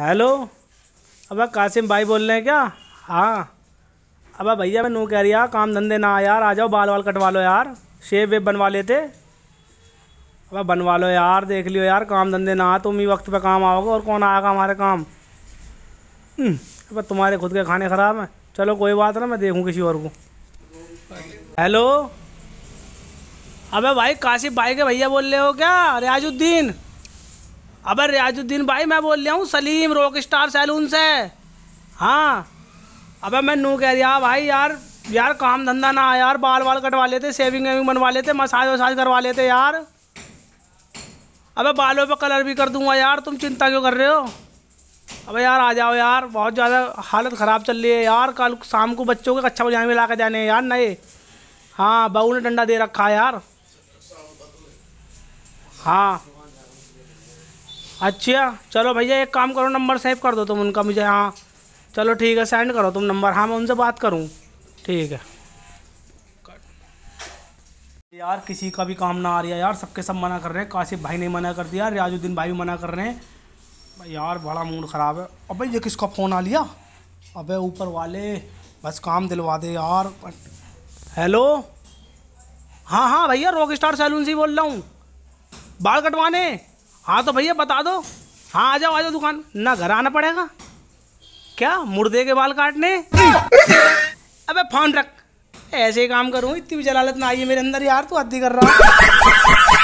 hello अब कासिम भाई बोल रहे हैं क्या हाँ अब भैया मैं नू कह रही यार हाँ, काम धंधे ना यार आ जाओ बाल वाल कटवा लो यार शेव वेब बनवा लेते अब बनवा लो यार देख लियो यार काम धंधे ना आ तुम ही वक्त पे काम आओगे और कौन आएगा हमारे काम हम्म, अब तुम्हारे खुद के खाने ख़राब हैं चलो कोई बात ना मैं देखूँ किसी और को हेलो अबे भाई काशिफ भाई के भैया बोल रहे हो क्या रियाजुद्दीन अब रियाजुद्दीन भाई मैं बोल रहा हूँ सलीम रॉक स्टार सैलून से हाँ अब मैं नू कह रहा भाई यार यार काम धंधा ना यार बाल बाल कटवा लेते सेविंग वेविंग बनवा लेते मसाज वसाज करवा लेते यार अबे बालों पे कलर भी कर दूंगा यार तुम चिंता क्यों कर रहे हो अबे यार आ जाओ यार बहुत ज़्यादा हालत ख़राब चल रही है यार कल शाम को बच्चों के कच्छा बजाने में ला के जाने यार नए हाँ बहू ने डंडा दे रखा है यार हाँ अच्छा चलो भैया एक काम करो नंबर सेव कर दो तुम उनका मुझे हाँ चलो ठीक है सेंड करो तुम नंबर हाँ मैं उनसे बात करूँ ठीक है यार किसी का भी काम ना आ रहा यार सबके सब मना कर रहे हैं काशिफ भाई ने मना कर दिया रियाजुद्दीन भाई भी मना कर रहे हैं यार बड़ा मूड ख़राब है अबे ये किसका फ़ोन आ लिया अबे ऊपर वाले बस काम दिलवा दे यार हेलो हाँ हाँ भैया रॉक स्टार सैलून से ही बोल रहा हूँ बाल कटवाने हाँ तो भैया बता दो हाँ आ जाओ आ जाओ दुकान ना घर आना पड़ेगा क्या मुर्दे के बाल काटने अबे फोन रख ऐसे ही काम करूँ इतनी भी जलालत ना आई है मेरे अंदर यार तू हद्दी कर रहा है